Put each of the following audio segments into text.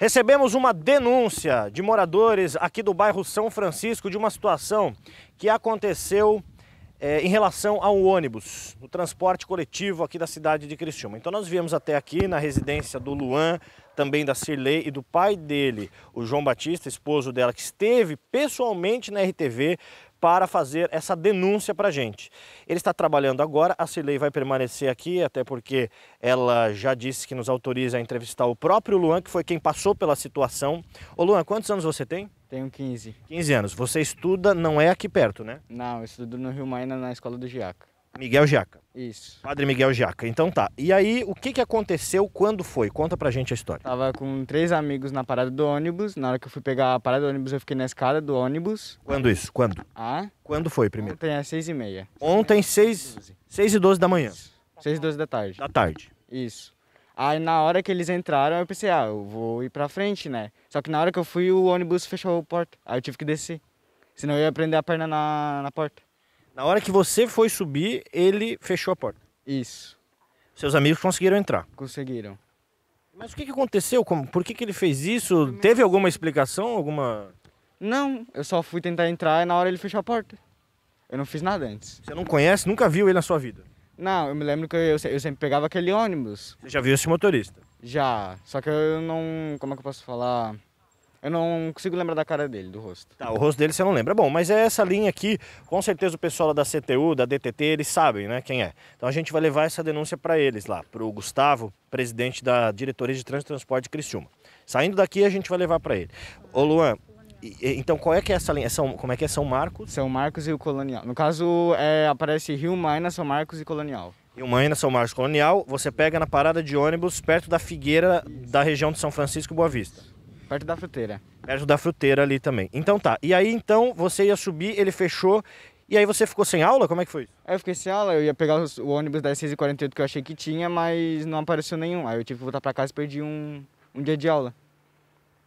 Recebemos uma denúncia de moradores aqui do bairro São Francisco de uma situação que aconteceu é, em relação ao ônibus, o transporte coletivo aqui da cidade de Criciúma. Então nós viemos até aqui na residência do Luan, também da Cirlei e do pai dele, o João Batista, esposo dela, que esteve pessoalmente na RTV para fazer essa denúncia para a gente. Ele está trabalhando agora, a Cilei vai permanecer aqui, até porque ela já disse que nos autoriza a entrevistar o próprio Luan, que foi quem passou pela situação. Ô Luan, quantos anos você tem? Tenho 15. 15 anos. Você estuda, não é aqui perto, né? Não, eu estudo no Rio Maina, na escola do Giaca. Miguel Giaca. Isso. Padre Miguel Giaca. Então tá. E aí, o que, que aconteceu? Quando foi? Conta pra gente a história. Tava com três amigos na parada do ônibus. Na hora que eu fui pegar a parada do ônibus, eu fiquei na escada do ônibus. Quando isso? Quando? Ah? Quando foi primeiro? Ontem às seis e meia. Ontem, seis, seis e doze da manhã. Seis e doze da tarde. Da tarde. Isso. Aí na hora que eles entraram, eu pensei, ah, eu vou ir pra frente, né? Só que na hora que eu fui, o ônibus fechou a porta. Aí eu tive que descer. Senão eu ia prender a perna na, na porta. Na hora que você foi subir, ele fechou a porta. Isso. Seus amigos conseguiram entrar. Conseguiram. Mas o que, que aconteceu? Como, por que, que ele fez isso? Teve alguma explicação? Alguma. Não, eu só fui tentar entrar e na hora ele fechou a porta. Eu não fiz nada antes. Você não conhece, nunca viu ele na sua vida? Não, eu me lembro que eu, eu sempre pegava aquele ônibus. Você já viu esse motorista? Já, só que eu não. Como é que eu posso falar? Eu não consigo lembrar da cara dele, do rosto. Tá, o rosto dele você não lembra. Bom, mas é essa linha aqui, com certeza o pessoal da CTU, da DTT, eles sabem, né, quem é. Então a gente vai levar essa denúncia para eles lá, para o Gustavo, presidente da Diretoria de Trânsito e Transporte de Criciúma. Saindo daqui a gente vai levar para ele. Ô Luan, então qual é que é essa linha? São, como é que é São Marcos? São Marcos e o Colonial. No caso, é, aparece Rio Maina, São Marcos e Colonial. Rio Maina, São Marcos Colonial, você pega na parada de ônibus perto da Figueira da região de São Francisco e Boa Vista. Perto da fruteira. Perto da fruteira ali também. Então tá. E aí então você ia subir, ele fechou. E aí você ficou sem aula? Como é que foi? Aí eu fiquei sem aula, eu ia pegar o ônibus das 6 48 que eu achei que tinha, mas não apareceu nenhum. Aí eu tive que voltar para casa e perdi um, um dia de aula.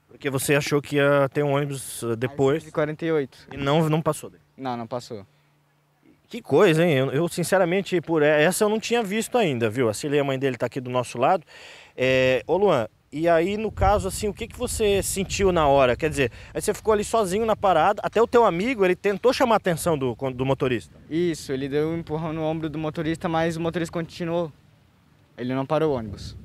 Porque você achou que ia ter um ônibus ah, depois. 48. E não, não passou daí. Não, não passou. Que coisa, hein? Eu, eu, sinceramente, por é, essa eu não tinha visto ainda, viu? A Cilei, a mãe dele, tá aqui do nosso lado. É, ô Luan, e aí, no caso, assim, o que, que você sentiu na hora? Quer dizer, aí você ficou ali sozinho na parada, até o teu amigo, ele tentou chamar a atenção do, do motorista. Isso, ele deu um empurrão no ombro do motorista, mas o motorista continuou. Ele não parou o ônibus.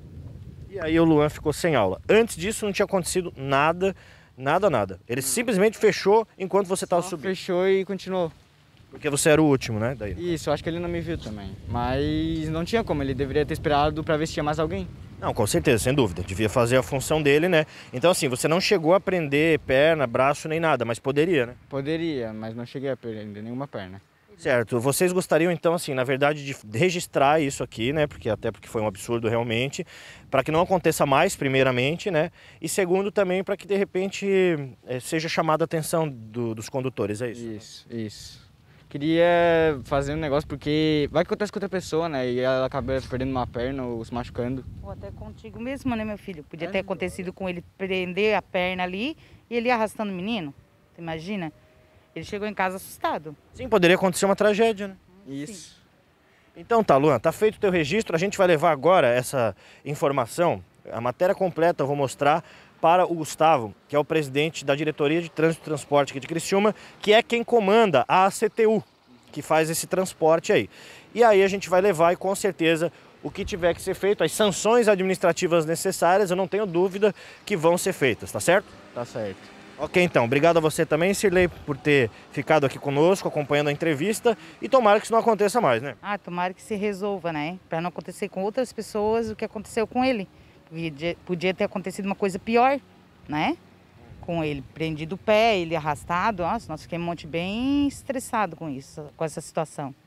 E aí o Luan ficou sem aula. Antes disso não tinha acontecido nada, nada, nada. Ele hum. simplesmente fechou enquanto você estava subindo. Fechou e continuou. Porque você era o último, né? Daí, Isso, acho que ele não me viu também. Mas não tinha como, ele deveria ter esperado para ver se tinha mais alguém. Não, com certeza, sem dúvida. Devia fazer a função dele, né? Então, assim, você não chegou a prender perna, braço nem nada, mas poderia, né? Poderia, mas não cheguei a prender nenhuma perna. Certo. Vocês gostariam, então, assim, na verdade, de registrar isso aqui, né? Porque até porque foi um absurdo realmente, para que não aconteça mais, primeiramente, né? E segundo, também para que de repente eh, seja chamada a atenção do, dos condutores, é isso? Isso, né? isso queria fazer um negócio porque vai que acontece com outra pessoa, né? E ela acaba perdendo uma perna ou se machucando. Ou até contigo mesmo, né, meu filho? Podia é, ter então, acontecido é. com ele prender a perna ali e ele arrastando o menino. Tu imagina? Ele chegou em casa assustado. Sim, poderia acontecer uma tragédia, né? Isso. Então tá, Luan, tá feito o teu registro. A gente vai levar agora essa informação, a matéria completa, eu vou mostrar para o Gustavo, que é o presidente da diretoria de trânsito e transporte aqui de Criciúma, que é quem comanda a CTU, que faz esse transporte aí. E aí a gente vai levar e com certeza o que tiver que ser feito, as sanções administrativas necessárias, eu não tenho dúvida que vão ser feitas, tá certo? Tá certo. Ok, então. Obrigado a você também, Sirlei, por ter ficado aqui conosco, acompanhando a entrevista. E tomara que isso não aconteça mais, né? Ah, tomara que se resolva, né? Para não acontecer com outras pessoas o que aconteceu com ele. Podia, podia ter acontecido uma coisa pior, né? Com ele prendido o pé, ele arrastado. Nossa, nós fiquei um monte bem estressado com isso, com essa situação.